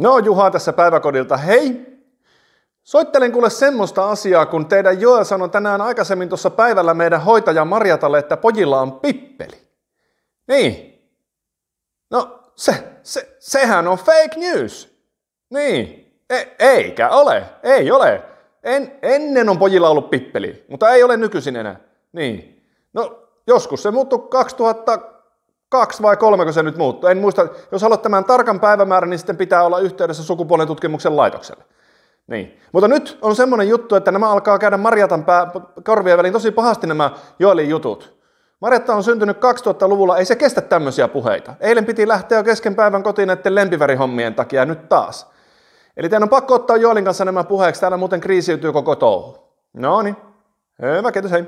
No Juha tässä päiväkodilta, hei! Soittelen kuule semmoista asiaa, kun teidän Joel sanoi tänään aikaisemmin tuossa päivällä meidän hoitaja Marjatalle, että pojilla on pippeli. Niin. No se, se, sehän on fake news. Niin. E, eikä ole, ei ole. En, ennen on pojilla ollut pippeli, mutta ei ole nykyisin enää. Niin. No joskus se muuttui 2000 Kaksi vai kolmeko se nyt muuttuu? En muista. Jos haluat tämän tarkan päivämäärän, niin sitten pitää olla yhteydessä sukupuolentutkimuksen laitokselle. Niin. Mutta nyt on semmoinen juttu, että nämä alkaa käydä Marjatan pää, korvien väliin tosi pahasti nämä Joelin jutut. Marjatta on syntynyt 2000-luvulla, ei se kestä tämmöisiä puheita. Eilen piti lähteä jo kesken päivän kotiin näiden lempivärihommien takia ja nyt taas. Eli teidän on pakko ottaa Joelin kanssa nämä puheeksi, täällä muuten kriisiytyy koko touhu. No niin, hyvä kiitos, hei.